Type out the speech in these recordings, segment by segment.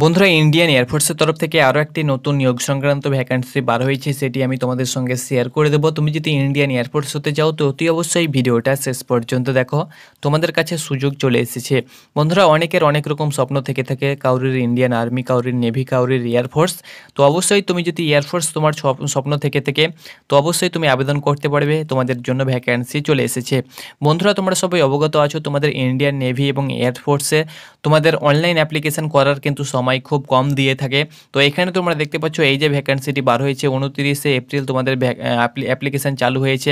বন্ধুরা ইন্ডিয়ান এয়ারফোর্সের তরফ থেকে আরও একটি নতুন নিয়োগ সংক্রান্ত ভ্যাকান্সি বার হয়েছে সেটি আমি তোমাদের সঙ্গে শেয়ার করে দেবো তুমি যদি ইন্ডিয়ান এয়ারফোর্স হতে যাও তো অতি অবশ্যই ভিডিওটা শেষ পর্যন্ত দেখো তোমাদের কাছে সুযোগ চলে এসেছে বন্ধুরা অনেকের অনেক রকম স্বপ্ন থেকে থাকে কাউরির ইন্ডিয়ান আর্মি কাউরির নেভি কাউরির এয়ারফোর্স তো অবশ্যই তুমি যদি এয়ারফোর্স তোমার স্বপ্ন থেকে থেকে তো অবশ্যই তুমি আবেদন করতে পারবে তোমাদের জন্য ভ্যাকান্সি চলে এসেছে বন্ধুরা তোমরা সবাই অবগত আছো তোমাদের ইন্ডিয়ান নেভি এবং এয়ারফোর্সে তোমাদের অনলাইন অ্যাপ্লিকেশন করার কিন্তু সময় খুব কম দিয়ে থাকে তো এখানে তোমরা দেখতে পাচ্ছ এই যে ভ্যাকান্সিটি বার হয়েছে উনতিরিশে এপ্রিল তোমাদের অ্যাপ্লিকেশান চালু হয়েছে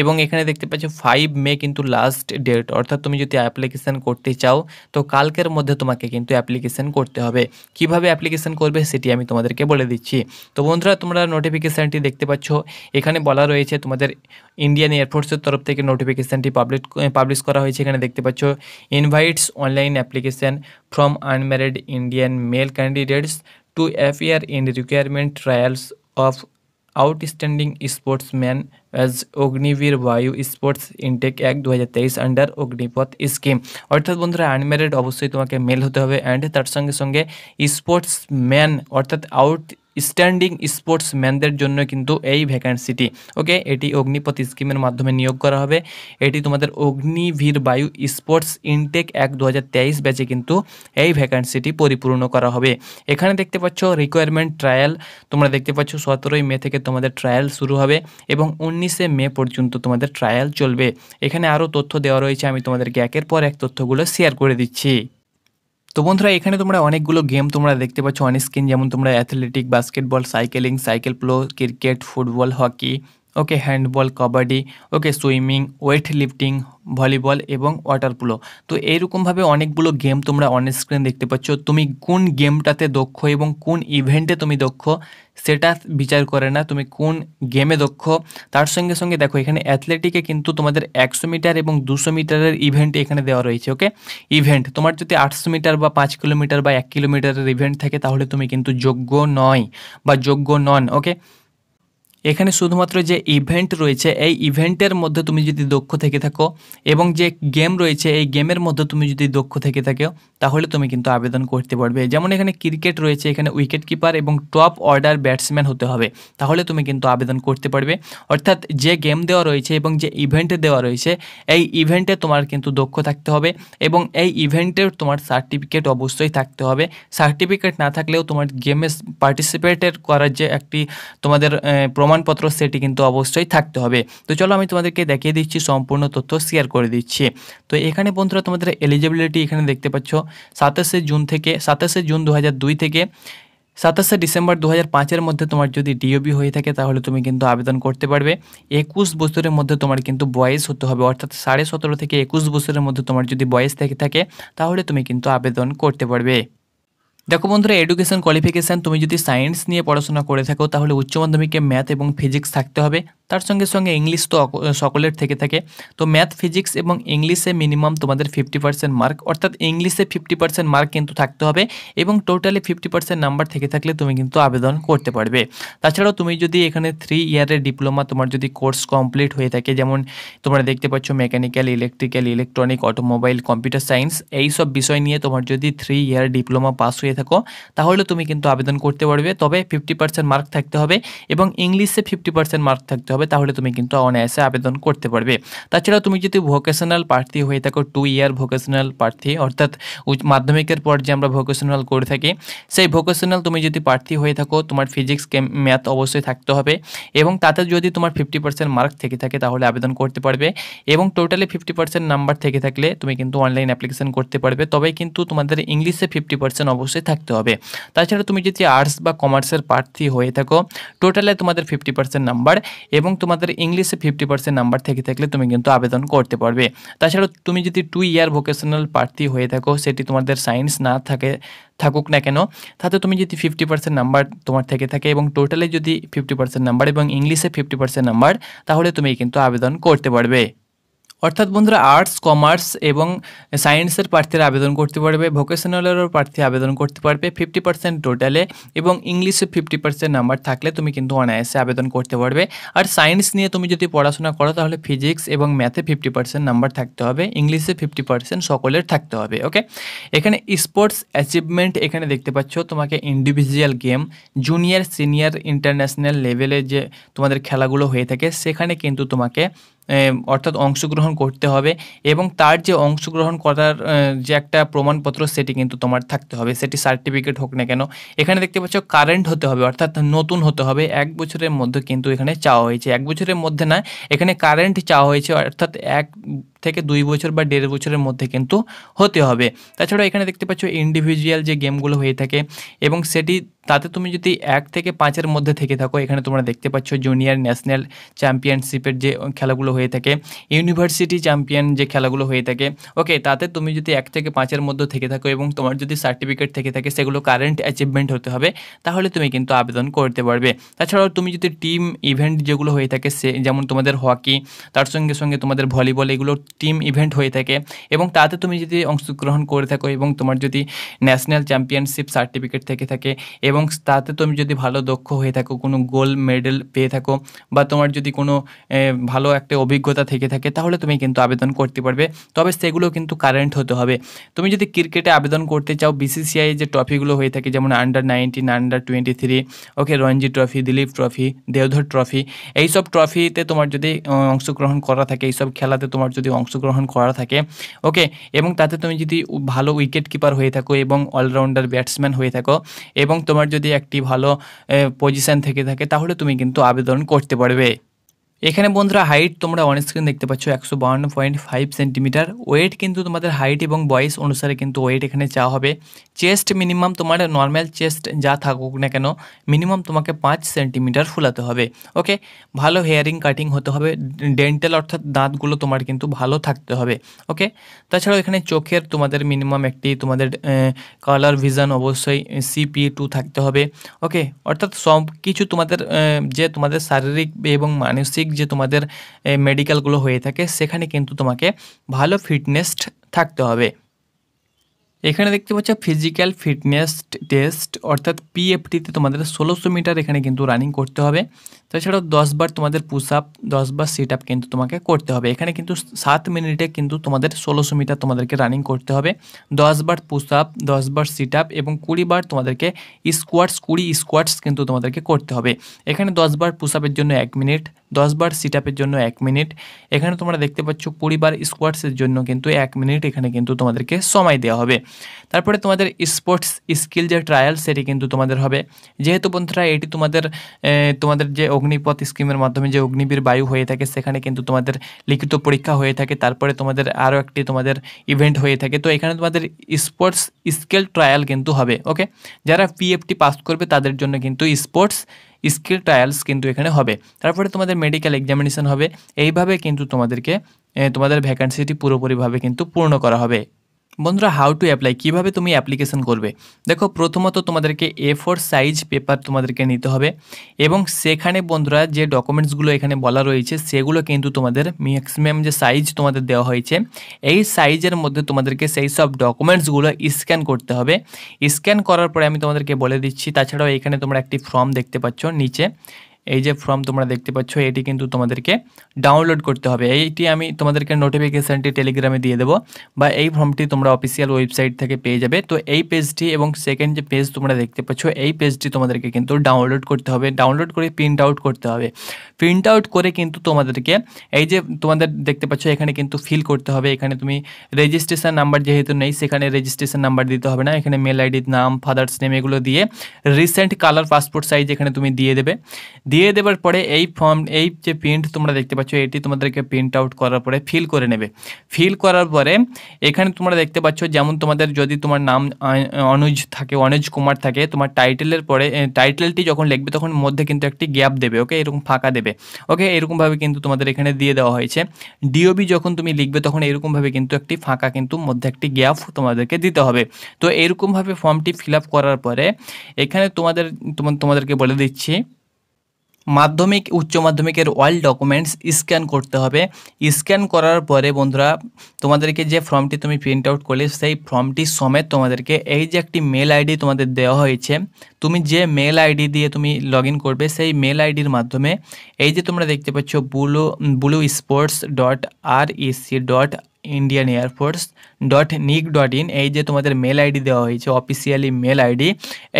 এবং এখানে দেখতে পাচ্ছ ফাইভ মে কিন্তু লাস্ট ডেট অর্থাৎ তুমি যদি অ্যাপ্লিকেশান করতে চাও তো কালকের মধ্যে তোমাকে কিন্তু অ্যাপ্লিকেশান করতে হবে কিভাবে অ্যাপ্লিকেশান করবে সেটি আমি তোমাদেরকে বলে দিচ্ছি তো বন্ধুরা তোমরা নোটিফিকেশানটি দেখতে পাচ্ছ এখানে বলা রয়েছে তোমাদের ইন্ডিয়ান এয়ারফোর্সের তরফ থেকে নোটিফিকেশানটি পাবলিক পাবলিশ করা হয়েছে এখানে দেখতে পাচ্ছ invites online application from unmarried Indian male candidates to appear in requirement trials of outstanding sportsman as Agniveer Vayu sports intact এক দু আন্ডার অগ্নিপথ স্কিম অর্থাৎ বন্ধুরা আনম্যারিড অবশ্যই তোমাকে মেল হতে হবে অ্যান্ড তার সঙ্গে সঙ্গে স্পোর্টসম্যান অর্থাৎ আউট স্ট্যান্ডিং স্পোর্টসম্যানদের জন্য কিন্তু এই ভ্যাকান্সিটি ওকে এটি অগ্নিপথ স্কিমের মাধ্যমে নিয়োগ করা হবে এটি তোমাদের অগ্নিভীর বায়ু স্পোর্টস ইনটেক এক দু ব্যাচে কিন্তু এই ভ্যাকান্সিটি পরিপূর্ণ করা হবে এখানে দেখতে পাচ্ছ রিকোয়ারমেন্ট ট্রায়াল তোমরা দেখতে পাচ্ছ সতেরোই মে থেকে তোমাদের ট্রায়াল শুরু হবে এবং উনিশে মে পর্যন্ত তোমাদের ট্রায়াল চলবে এখানে আরও তথ্য দেওয়া রয়েছে আমি তোমাদেরকে একের পর এক তথ্যগুলো শেয়ার করে দিচ্ছি তো বন্ধুরা এখানে তোমরা অনেকগুলো গেম তোমরা দেখতে পাচ্ছ অনেক স্কিন যেমন তোমরা athletic basketball cycling cycle polo cricket football hockey okay handball kabaddi okay swimming weight lifting volleyball এবং ওয়াটার পোলো তো এইরকমভাবে অনেকগুলো গেম তোমরা অন স্ক্রিন দেখতে পাচ্ছ তুমি কোন গেমটাতে দক্ষ এবং কোন ইভেন্টে তুমি দক্ষ সেটা বিচার করে না তুমি কোন গেমে দক্ষ তার সঙ্গে সঙ্গে দেখো এখানে অ্যাথলেটিকে কিন্তু তোমাদের একশো মিটার এবং দুশো মিটারের ইভেন্ট এখানে দেওয়া রয়েছে ওকে ইভেন্ট তোমার যদি আটশো মিটার বা পাঁচ কিলোমিটার বা এক কিলোমিটারের ইভেন্ট থাকে তাহলে তুমি কিন্তু যোগ্য নয় বা যোগ্য নন ওকে এখানে শুধুমাত্র যে ইভেন্ট রয়েছে এই ইভেন্টের মধ্যে তুমি যদি দক্ষ থেকে থাকো এবং যে গেম রয়েছে এই গেমের মধ্যে তুমি যদি দক্ষ থেকে থাকো তাহলে তুমি কিন্তু আবেদন করতে পারবে যেমন এখানে ক্রিকেট রয়েছে এখানে উইকেট কিপার এবং টপ অর্ডার ব্যাটসম্যান হতে হবে তাহলে তুমি কিন্তু আবেদন করতে পারবে অর্থাৎ যে গেম দেওয়া রয়েছে এবং যে ইভেন্ট দেওয়া রয়েছে এই ইভেন্টে তোমার কিন্তু দক্ষ থাকতে হবে এবং এই ইভেন্টের তোমার সার্টিফিকেট অবশ্যই থাকতে হবে সার্টিফিকেট না থাকলেও তোমার গেমে পার্টিসিপেটের করার যে একটি তোমাদের প্রমাণ প্রমাণপত্র সেটি কিন্তু অবশ্যই থাকতে হবে তো চলো আমি তোমাদেরকে দেখিয়ে দিচ্ছি সম্পূর্ণ তথ্য শেয়ার করে দিচ্ছি তো এখানে বন্ধুরা তোমাদের এলিজিবিলিটি এখানে দেখতে পাচ্ছ সাতাশে জুন থেকে সাতাশে জুন দু থেকে সাতাশে ডিসেম্বর দু হাজার মধ্যে তোমার যদি ডিওবি হয়ে থাকে তাহলে তুমি কিন্তু আবেদন করতে পারবে একুশ বছরের মধ্যে তোমার কিন্তু বয়স হতে হবে অর্থাৎ সাড়ে সতেরো থেকে একুশ বছরের মধ্যে তোমার যদি বয়স থেকে থাকে তাহলে তুমি কিন্তু আবেদন করতে পারবে দেখো বন্ধুরা এডুকেশন কোয়ালিফিকেশান তুমি যদি সায়েন্স নিয়ে পড়াশোনা করে থাকো তাহলে উচ্চ মাধ্যমিকে ম্যাথ এবং ফিজিক্স থাকতে হবে তার সঙ্গে সঙ্গে ইংলিশ তো সকলের থেকে থাকে তো ম্যাথ ফিজিক্স এবং ইংলিশে মিনিমাম তোমাদের ফিফটি পার্সেন্ট মার্ক অর্থাৎ ইংলিশে ফিফটি পার্সেন্ট মার্ক কিন্তু থাকতে হবে এবং টোটালি ফিফটি পার্সেন্ট নাম্বার থেকে থাকলে তুমি কিন্তু আবেদন করতে পারবে তাছাড়াও তুমি যদি এখানে থ্রি ইয়ারের ডিপ্লোমা তোমার যদি কোর্স কমপ্লিট হয়ে থাকে যেমন তোমরা দেখতে পাচ্ছ mechanical electrical electronic automobile computer science এই সব বিষয় নিয়ে তোমার যদি থ্রি ইয়ার ডিপ্লোমা পাস হয়ে থাকো তাহলে তুমি কিন্তু আবেদন করতে পারবে তবে ফিফটি পার্সেন্ট মার্ক থাকতে হবে এবং ইংলিশে ফিফটি পার্সেন্ট মার্ক থাকতে হবে হবে তাহলে তুমি কিন্তু অনায়াসে আবেদন করতে পারবে তাছাড়া তুমি যদি ভোকেশনাল প্রার্থী হয়ে থাকো টু ইয়ার ভোকেশনাল প্রার্থী অর্থাৎ মাধ্যমিকের পর যে আমরা ভোকেশনাল করে থাকি সেই ভোকেশনাল তুমি যদি প্রার্থী হয়ে থাকো তোমার ফিজিক্স ম্যাথ অবশ্যই থাকতে হবে এবং তাতে যদি তোমার ফিফটি পার্সেন্ট মার্ক থেকে থাকে তাহলে আবেদন করতে পারবে এবং টোটালি ফিফটি পার্সেন্ট নাম্বার থেকে থাকলে তুমি কিন্তু অনলাইন অ্যাপ্লিকেশন করতে পারবে তবে কিন্তু তোমাদের ইংলিশে ফিফটি পার্সেন্ট অবশ্যই থাকতে হবে তাছাড়া তুমি যদি আর্টস বা কমার্সের প্রার্থী হয়ে থাকো টোটালে তোমাদের ফিফটি পার্সেন্ট নাম্বার এবং এবং তোমাদের ইংলিশে ফিফটি পার্সেন্ট নাম্বার থেকে থাকলে তুমি কিন্তু আবেদন করতে পারবে তাছাড়া তুমি যদি টু ইয়ার ভোকেশনাল প্রার্থী হয়ে থাকো সেটি তোমাদের সায়েন্স না থাকে থাকুক না কেন তাতে তুমি যদি ফিফটি পার্সেন্ট নাম্বার তোমার থেকে থাকে এবং টোটালে যদি ফিফটি পার্সেন্ট নাম্বার এবং ইংলিশে ফিফটি পার্সেন্ট নাম্বার তাহলে তুমি কিন্তু আবেদন করতে পারবে অর্থাৎ বন্ধুরা আর্টস কমার্স এবং সায়েন্সের প্রার্থীরা আবেদন করতে পারবে ভোকেশনালেরও প্রার্থী আবেদন করতে পারবে ফিফটি পার্সেন্ট টোটালে এবং ইংলিশে ফিফটি পার্সেন্ট নাম্বার থাকলে তুমি কিন্তু অনায়াসে আবেদন করতে পারবে আর সায়েন্স নিয়ে তুমি যদি পড়াশোনা করো তাহলে ফিজিক্স এবং ম্যাথে ফিফটি পার্সেন্ট নাম্বার থাকতে হবে ইংলিশে ফিফটি পার্সেন্ট সকলের থাকতে হবে ওকে এখানে স্পোর্টস অ্যাচিভমেন্ট এখানে দেখতে পাচ্ছ তোমাকে individual game junior senior international লেভেলে যে তোমাদের খেলাগুলো হয়ে থাকে সেখানে কিন্তু তোমাকে অর্থাৎ অংশগ্রহণ করতে হবে এবং তার যে অংশগ্রহণ করার যে একটা প্রমাণপত্র সেটি কিন্তু তোমার থাকতে হবে সেটি সার্টিফিকেট হোক না কেন এখানে দেখতে পাচ্ছ কারেন্ট হতে হবে অর্থাৎ নতুন হতে হবে এক বছরের মধ্যে কিন্তু এখানে চাওয়া হয়েছে এক বছরের মধ্যে না এখানে কারেন্ট চাওয়া হয়েছে অর্থাৎ এক থেকে দুই বছর বা দেড় বছরের মধ্যে কিন্তু হতে হবে তাছাড়া এখানে দেখতে পাচ্ছ ইন্ডিভিজুয়াল যে গেমগুলো হয়ে থাকে এবং সেটি তাতে তুমি যদি এক থেকে পাঁচের মধ্যে থেকে থাকো এখানে তোমরা দেখতে পাচ্ছ জুনিয়র ন্যাশনাল চ্যাম্পিয়নশিপের যে খেলাগুলো হয়ে থাকে ইউনিভার্সিটি চ্যাম্পিয়ন যে খেলাগুলো হয়ে থাকে ওকে তাতে তুমি যদি এক থেকে পাঁচের মধ্যে থেকে থাকো এবং তোমার যদি সার্টিফিকেট থেকে থাকে সেগুলো কারেন্ট অ্যাচিভমেন্ট হতে হবে তাহলে তুমি কিন্তু আবেদন করতে পারবে তাছাড়াও তুমি যদি টিম ইভেন্ট যেগুলো হয়ে থাকে সে যেমন তোমাদের হকি তার সঙ্গে সঙ্গে তোমাদের ভলিবল এগুলো টিম ইভেন্ট হয়ে থাকে এবং তাতে তুমি যদি অংশগ্রহণ করে থাকো এবং তোমার যদি ন্যাশনাল চ্যাম্পিয়নশিপ সার্টিফিকেট থেকে থাকে এবং এবং তাতে তুমি যদি ভালো দক্ষ হয়ে থাকো কোনো গোল্ড মেডেল পেয়ে থাকো বা তোমার যদি কোনো ভালো একটা অভিজ্ঞতা থেকে থাকে তাহলে তুমি কিন্তু আবেদন করতে পারবে তবে সেগুলো কিন্তু কারেন্ট হতে হবে তুমি যদি ক্রিকেটে আবেদন করতে চাও বিসিসিআই যে ট্রফিগুলো হয়ে থাকে যেমন under nineteen under twenty three okay Ranji trophy Duleep trophy Deodhar trophy এইসব ট্রফিতে তোমার যদি অংশগ্রহণ করা থাকে এইসব খেলাতে তোমার যদি অংশগ্রহণ করা থাকে ওকে এবং তাতে তুমি যদি ভালো উইকেট কিপার হয়ে থাকো এবং অলরাউন্ডার ব্যাটসম্যান হয়ে থাকো এবং তোমার তোমার যদি একটি ভালো পজিশান থেকে থাকে তাহলে তুমি কিন্তু আবেদন করতে পারবে এখানে বন্ধুরা হাইট তোমরা অন স্ক্রিন দেখতে পাচ্ছ একশো বাউন্ন পয়েন্ট ফাইভ সেন্টিমিটার ওয়েট কিন্তু তোমাদের হাইট এবং বয়স অনুসারে কিন্তু ওয়েট এখানে চা হবে চেস্ট মিনিমাম তোমার নর্মাল চেস্ট যা থাকুক না কেন মিনিমাম তোমাকে পাঁচ সেন্টিমিটার ফুলাতে হবে ওকে ভালো হেয়ারিং কাটিং হতে হবে ডেন্টাল অর্থাৎ দাঁতগুলো তোমার কিন্তু ভালো থাকতে হবে ওকে তাছাড়াও এখানে চোখের তোমাদের মিনিমাম একটি তোমাদের কালার ভিশন অবশ্যই সিপি টু থাকতে হবে ওকে অর্থাৎ সব কিছু তোমাদের যে তোমাদের শারীরিক এবং মানসিক স্বাভাবিক যে তোমাদের মেডিকেলগুলো হয়ে থাকে সেখানে কিন্তু তোমাকে ভালো ফিটনেস থাকতে হবে এখানে দেখতে পাচ্ছ ফিজিক্যাল ফিটনেস টেস্ট অর্থাৎ পিএফটিতে তোমাদের ষোলোশো মিটার এখানে কিন্তু রানিং করতে হবে তাছাড়াও দশবার তোমাদের পুশ আপ দশবার সিট আপ কিন্তু তোমাকে করতে হবে এখানে কিন্তু সাত মিনিটে কিন্তু তোমাদের ষোলোশো মিটার তোমাদেরকে রানিং করতে হবে দশবার পুশ আপ দশবার সিট আপ এবং কুড়িবার তোমাদেরকে স্কোয়াটস কুড়ি স্কোয়াটস কিন্তু তোমাদেরকে করতে হবে এখানে দশবার পুশ আপের জন্য এক মিনিট দশবার সিট আপের জন্য এক মিনিট এখানে তোমরা দেখতে পাচ্ছ বার স্কোয়াটসের জন্য কিন্তু এক মিনিট এখানে কিন্তু তোমাদেরকে সময় দেওয়া হবে তারপরে তোমাদের স্পোর্টস স্কিল যে ট্রায়াল সেটি কিন্তু তোমাদের হবে যেহেতু বন্ধুরা এটি তোমাদের তোমাদের যে অগ্নিপথ স্কিমের মাধ্যমে যে অগ্নিবীর বায়ু হয়ে থাকে সেখানে কিন্তু তোমাদের লিখিত পরীক্ষা হয়ে থাকে তারপরে তোমাদের আরও একটি তোমাদের ইভেন্ট হয়ে থাকে তো এখানে তোমাদের স্পোর্টস স্কেল ট্রায়াল কিন্তু হবে ওকে যারা পিএফটি পাস করবে তাদের জন্য কিন্তু স্পোর্টস স্কিল ট্রায়ালস কিন্তু এখানে হবে তারপরে তোমাদের মেডিকেল এক্সামিনেশান হবে এইভাবে কিন্তু তোমাদেরকে তোমাদের ভ্যাকান্সিটি পুরোপুরিভাবে কিন্তু পূর্ণ করা হবে বন্ধুরা হাউ টু অ্যাপ্লাই কীভাবে তুমি অ্যাপ্লিকেশন করবে দেখো প্রথমত তোমাদেরকে এ ফোর সাইজ পেপার তোমাদেরকে নিতে হবে এবং সেখানে বন্ধুরা যে ডকুমেন্টসগুলো এখানে বলা রয়েছে সেগুলো কিন্তু তোমাদের ম্যাক্সিমাম যে সাইজ তোমাদের দেওয়া হয়েছে এই সাইজের মধ্যে তোমাদেরকে সেই সব ডকুমেন্টসগুলো স্ক্যান করতে হবে স্ক্যান করার পরে আমি তোমাদেরকে বলে দিচ্ছি তাছাড়াও এখানে তোমরা একটি ফর্ম দেখতে পাচ্ছ নিচে এই যে ফর্ম তোমরা দেখতে পাচ্ছ এটি কিন্তু তোমাদেরকে ডাউনলোড করতে হবে এইটি আমি তোমাদেরকে নোটিফিকেশানটি টেলিগ্রামে দিয়ে দেবো বা এই ফর্মটি তোমরা অফিসিয়াল ওয়েবসাইট থেকে পেয়ে যাবে তো এই পেজটি এবং সেকেন্ড যে পেজ তোমরা দেখতে পাচ্ছ এই পেজটি তোমাদেরকে কিন্তু ডাউনলোড করতে হবে ডাউনলোড করে প্রিন্ট আউট করতে হবে প্রিন্ট আউট করে কিন্তু তোমাদেরকে এই যে তোমাদের দেখতে পাচ্ছ এখানে কিন্তু ফিল করতে হবে এখানে তুমি রেজিস্ট্রেশন নাম্বার যেহেতু নেই সেখানে রেজিস্ট্রেশন নাম্বার দিতে হবে না এখানে মেল আইডির নাম ফাদার্স নেম এগুলো দিয়ে রিসেন্ট কালার পাসপোর্ট সাইজ এখানে তুমি দিয়ে দেবে দিয়ে দেওয়ার পরে এই ফর্ম এই যে প্রিন্ট তোমরা দেখতে পাচ্ছ এটি তোমাদেরকে প্রিন্ট আউট করার পরে ফিল করে নেবে ফিল করার পরে এখানে তোমরা দেখতে পাচ্ছ যেমন তোমাদের যদি তোমার নাম অনুজ থাকে অনুজ কুমার থাকে তোমার টাইটেলের পরে টাইটেলটি যখন লিখবে তখন মধ্যে কিন্তু একটি গ্যাপ দেবে ওকে এরকম ফাঁকা দেবে ওকে এরকমভাবে কিন্তু তোমাদের এখানে দিয়ে দেওয়া হয়েছে ডিওবি যখন তুমি লিখবে তখন এরকমভাবে কিন্তু একটি ফাঁকা কিন্তু মধ্যে একটি গ্যাপ তোমাদেরকে দিতে হবে তো এরকমভাবে ফর্মটি ফিল আপ করার পরে এখানে তোমাদের তোমাদেরকে বলে দিচ্ছি মাধ্যমিক উচ্চ মাধ্যমিকের অয়েল ডকুমেন্টস স্ক্যান করতে হবে স্ক্যান করার পরে বন্ধুরা তোমাদেরকে যে ফর্মটি তুমি প্রিন্ট আউট করলে সেই ফর্মটি সমেত তোমাদেরকে এই যে একটি মেল আইডি তোমাদের দেওয়া হয়েছে তুমি যে মেল আইডি দিয়ে তুমি লগ করবে সেই মেল আইডির মাধ্যমে এই যে তোমরা দেখতে পাচ্ছ blue blue sports dot R EC dot Indian air force dot NIC dot in এই যে তোমাদের মেল আইডি দেওয়া হয়েছে অফিসিয়ালি মেল আইডি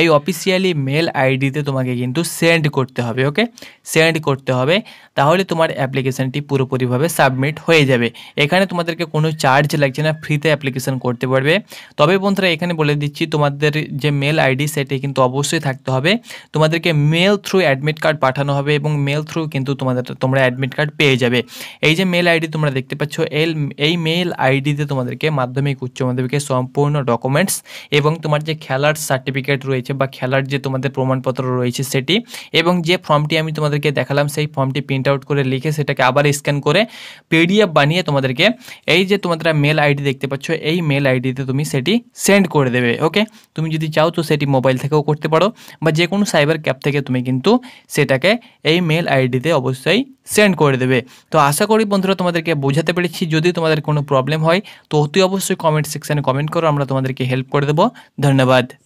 এই অফিসিয়ালি মেল আইডিতে তোমাকে কিন্তু সেন্ড করতে হবে ওকে সেন্ড করতে হবে তাহলে তোমার অ্যাপ্লিকেশানটি পুরোপুরিভাবে সাবমিট হয়ে যাবে এখানে তোমাদেরকে কোনো চার্জ লাগছে না ফ্রিতে অ্যাপ্লিকেশান করতে পারবে তবে বন্ধুরা এখানে বলে দিচ্ছি তোমাদের যে মেল আইডি সেটি কিন্তু অবশ্যই থাকতে হবে তোমাদেরকে মেল থ্রু অ্যাডমিট কার্ড পাঠানো হবে এবং মেল থ্রু কিন্তু তোমাদের তোমরা অ্যাডমিট কার্ড পেয়ে যাবে এই যে মেল আইডি তোমরা দেখতে পাচ্ছ এই মেল আইডিতে তোমাদেরকে মাধ্যমিক উচ্চ মাধ্যমিকের সম্পূর্ণ ডকুমেন্টস এবং তোমার যে খেলার সার্টিফিকেট রয়েছে বা খেলার যে তোমাদের প্রমাণপত্র রয়েছে সেটি এবং যে ফর্মটি আমি তোমাদেরকে দেখালাম সেই ফর্মটি প্রিন্ট আউট করে লিখে সেটাকে আবার স্ক্যান করে পিডিএফ বানিয়ে তোমাদেরকে এই যে তোমাদের মেল আইডি দেখতে পাচ্ছ এই মেল আইডিতে তুমি সেটি সেন্ড করে দেবে ওকে তুমি যদি চাও তো সেটি মোবাইল থেকেও করতে পারো বা যে কোনো সাইবার ক্যাপ থেকে তুমি কিন্তু সেটাকে এই মেল আইডিতে অবশ্যই সেন্ড করে দেবে তো আশা করি বন্ধুরা তোমাদেরকে বোঝাতে পেরেছি যদি তোমাদের কোনো প্রবলেম হয় তো অতি অবশ্যই কমেন্ট সেকশানে কমেন্ট করো আমরা তোমাদেরকে হেল্প করে দেবো ধন্যবাদ